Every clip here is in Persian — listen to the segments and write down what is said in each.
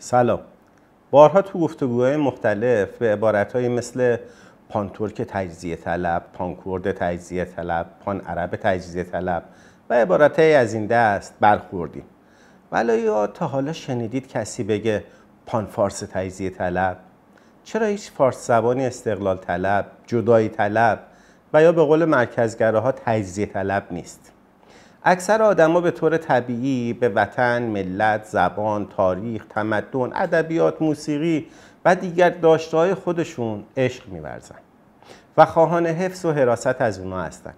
سلام بارها تو گفتگوهای مختلف به عبارتهایی مثل پانتورک تجزیه طلب، پانکورد تجزیه طلب، پان عرب تجزیه طلب و عبارتهایی از این دست برخوردیم. ولی یا تا حالا شنیدید کسی بگه پان فارس تجزیه طلب؟ چرا هیچ فارس زبانی استقلال طلب، جدایی طلب و یا به قول ها تجزیه طلب نیست؟ اکثر آدما به طور طبیعی به وطن، ملت، زبان، تاریخ، تمدن، ادبیات، موسیقی و دیگر داشتهای خودشون عشق میورزن و خواهان حفظ و حراست از اونا هستند.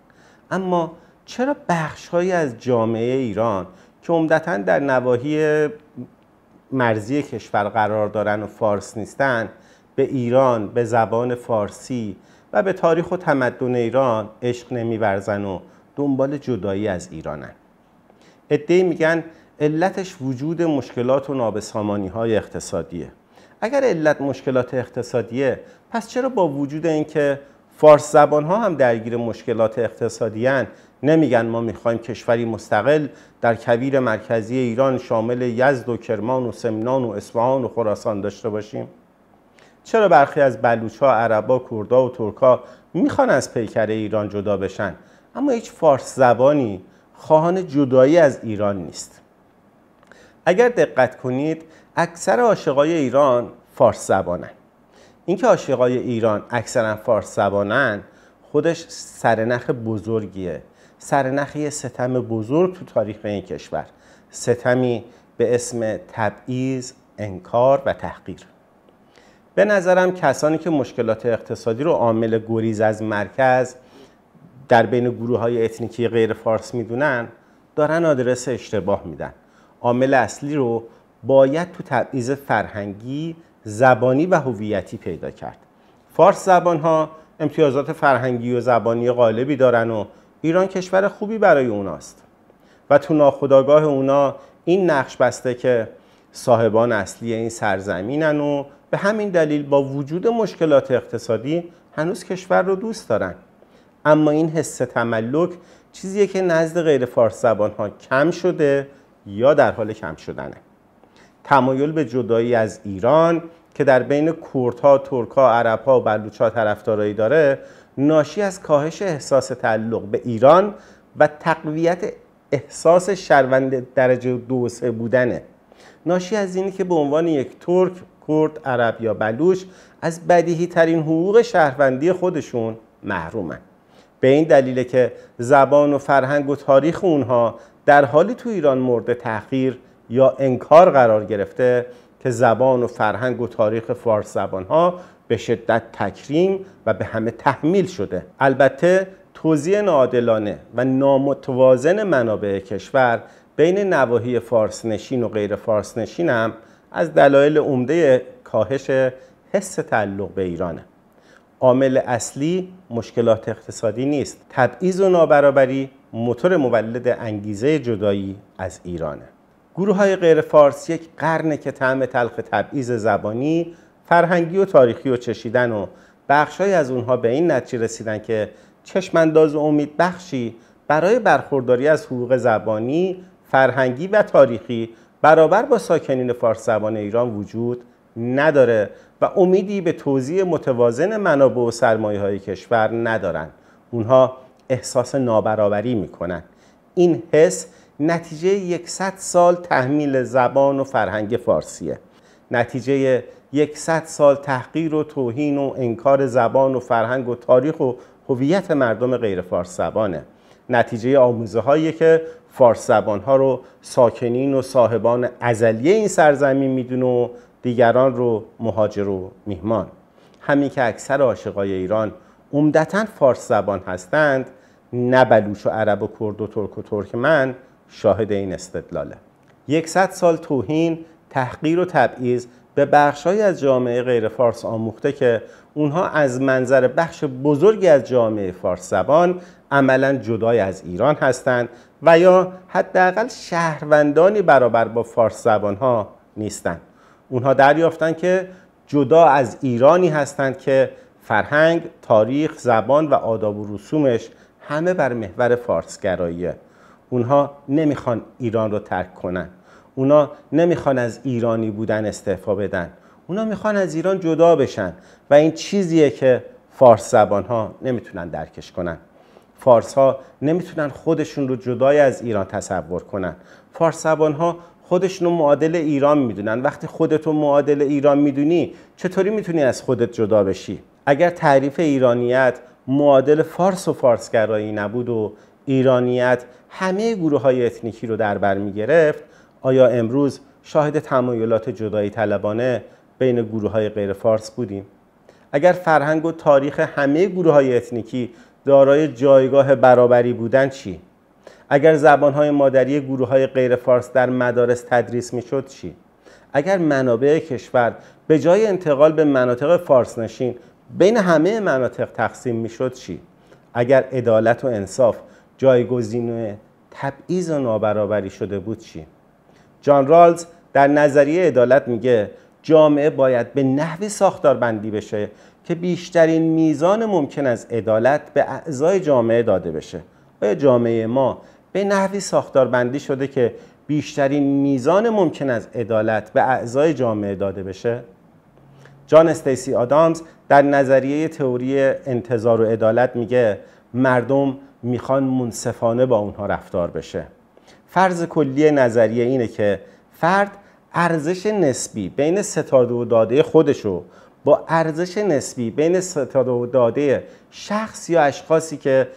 اما چرا بخشهایی از جامعه ایران که عمدتا در نواحی مرزی کشور قرار دارن و فارس نیستن به ایران به زبان فارسی و به تاریخ و تمدن ایران عشق نمیورزن و دنبال جدایی از ایرانن ادهی میگن علتش وجود مشکلات و نابسامانی های اقتصادیه اگر علت مشکلات اقتصادیه پس چرا با وجود اینکه فارس زبان ها هم درگیر مشکلات اقتصادیان نمیگن ما میخوایم کشوری مستقل در کویر مرکزی ایران شامل یزد و کرمان و سمنان و اصفهان و خراسان داشته باشیم چرا برخی از بلوچ ها عربا کردا و ترکا میخوان از پیکر ایران جدا بشن اما هیچ فارس زبانی خواهان جدایی از ایران نیست اگر دقت کنید اکثر عاشقای ایران فارس زبانن اینکه عاشقای ایران اکثرا فارس زبانن خودش سرنخ بزرگیه سرنخ یه ستم بزرگ تو تاریخ این کشور ستمی به اسم تبعیض انکار و تحقیر به نظرم کسانی که مشکلات اقتصادی رو عامل گریز از مرکز در بین گروه های اتنیکی غیر فارس میدونن دارن آدرس اشتباه میدن عامل اصلی رو باید تو تبعیض فرهنگی زبانی و هویتی پیدا کرد فارس زبان ها امتیازات فرهنگی و زبانی غالبی دارن و ایران کشور خوبی برای اوناست و تو ناخودآگاه اونا این نقش بسته که صاحبان اصلی این سرزمینن و به همین دلیل با وجود مشکلات اقتصادی هنوز کشور رو دوست دارن اما این حس تملک چیزیه که نزد غیر فارس زبان ها کم شده یا در حال کم شدنه تمایل به جدایی از ایران که در بین کردها، ترکها، عربها و بلوچها طرفدارایی داره ناشی از کاهش احساس تعلق به ایران و تقویت احساس شهروند درجه دو سه بودنه ناشی از اینی که به عنوان یک ترک، کرد، عرب یا بلوچ از بدیهی ترین حقوق شهروندی خودشون محرومند. به این دلیل که زبان و فرهنگ و تاریخ اونها در حالی تو ایران مورد تحقیر یا انکار قرار گرفته که زبان و فرهنگ و تاریخ فارس زبان ها به شدت تکریم و به همه تحمیل شده البته توزیع ناعادلانه و نامتوازن منابع کشور بین نواحی نشین و غیر نشین هم از دلایل عمده کاهش حس تعلق به ایرانه عامل اصلی مشکلات اقتصادی نیست تبعیض و نابرابری موتور مولد انگیزه جدایی از ایرانه گروه های غیر فارس یک قرنه که طعم تلخ تبعیض زبانی فرهنگی و تاریخی و چشیدن و بخشهایی از اونها به این نتیجه رسیدن که چشمانداز و امید بخشی برای برخورداری از حقوق زبانی، فرهنگی و تاریخی برابر با ساکنین فارس زبان ایران وجود نداره و امیدی به توضیح متوازن منابع و سرمایه های کشور ندارند. اونها احساس نابرابری میکنن این حس نتیجه 100 سال تحمیل زبان و فرهنگ فارسیه نتیجه 100 سال تحقیر و توهین و انکار زبان و فرهنگ و تاریخ و هویت مردم غیر زبانه نتیجه آموزه هایی که فارس زبان ها رو ساکنین و صاحبان ازلیه این سرزمین میدونه و دیگران رو مهاجر و میهمان همین که اکثر عاشقای ایران عمدتا فارس زبان هستند نه بلوچ و عرب و کرد و ترک و من شاهد این استدلاله یکصد سال توهین تحقیر و تبعیض به بخشهایی از جامعه غیر فارس آموخته که اونها از منظر بخش بزرگی از جامعه فارس زبان عملا جدای از ایران هستند و یا حداقل شهروندانی برابر با فارس زبان ها نیستند اونها دریافتند که جدا از ایرانی هستند که فرهنگ، تاریخ، زبان و آداب و رسومش همه بر محور فارسگراییه اونها نمیخوان ایران رو ترک کنن اونها نمیخوان از ایرانی بودن استعفا بدن اونا میخوان از ایران جدا بشن و این چیزیه که فارس زبان ها نمیتونن درکش کنن فارس ها نمیتونن خودشون رو جدای از ایران تصور کنن فارس زبان ها خودشون رو معادل ایران میدونن وقتی خودت رو معادل ایران میدونی چطوری میتونی از خودت جدا بشی اگر تعریف ایرانیت معادل فارس و فارسگرایی نبود و ایرانیت همه گروه های اتنیکی رو در بر میگرفت آیا امروز شاهد تمایلات جدایی طلبانه بین گروه های غیر فارس بودیم اگر فرهنگ و تاریخ همه گروه های اتنیکی دارای جایگاه برابری بودن چی اگر زبانهای مادری گروه های غیر فارس در مدارس تدریس شد چی؟ اگر منابع کشور به جای انتقال به مناطق نشین بین همه مناطق تقسیم شد چی؟ اگر عدالت و انصاف جایگزین تبعیض و نابرابری شده بود چی؟ جان رالز در نظریه عدالت میگه جامعه باید به نحوی بندی بشه که بیشترین میزان ممکن از عدالت به اعضای جامعه داده بشه آیا جامعه ما به نحوی ساختاربندی شده که بیشترین میزان ممکن از عدالت به اعضای جامعه داده بشه؟ جان استیسی آدامز در نظریه تئوری انتظار و عدالت میگه مردم میخوان منصفانه با اونها رفتار بشه فرض کلی نظریه اینه که فرد ارزش نسبی بین ستاده و داده خودشو با ارزش نسبی بین ستاده و داده شخص یا اشخاصی که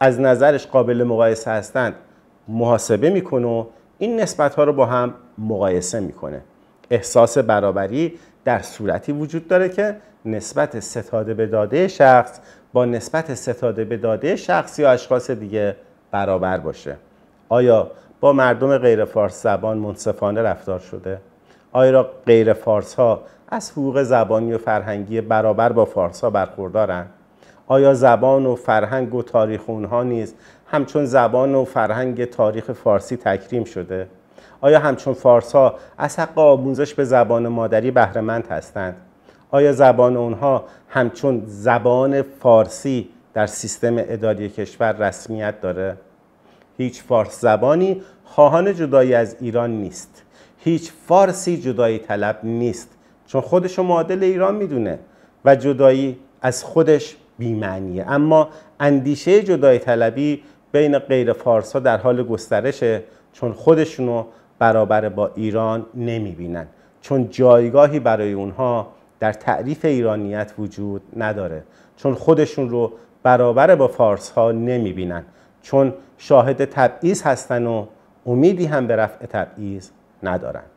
از نظرش قابل مقایسه هستند محاسبه میکنه و این نسبت ها رو با هم مقایسه میکنه احساس برابری در صورتی وجود داره که نسبت ستاده به داده شخص با نسبت ستاده به داده شخص یا اشخاص دیگه برابر باشه آیا با مردم غیر زبان منصفانه رفتار شده؟ آیا غیر ها از حقوق زبانی و فرهنگی برابر با فارس ها برخوردارن؟ آیا زبان و فرهنگ و تاریخ اونها نیز همچون زبان و فرهنگ تاریخ فارسی تکریم شده؟ آیا همچون فارس ها از حق آموزش به زبان مادری بهرمند هستند؟ آیا زبان اونها همچون زبان فارسی در سیستم اداری کشور رسمیت داره؟ هیچ فارس زبانی خواهان جدایی از ایران نیست. هیچ فارسی جدایی طلب نیست چون خودش معادل ایران میدونه و جدایی از خودش بیمعنیه اما اندیشه جدای طلبی بین غیر فارس ها در حال گسترشه چون خودشونو برابر با ایران نمیبینن چون جایگاهی برای اونها در تعریف ایرانیت وجود نداره چون خودشون رو برابر با فارس ها نمیبینن چون شاهد تبعیض هستن و امیدی هم به رفع تبعیض ندارن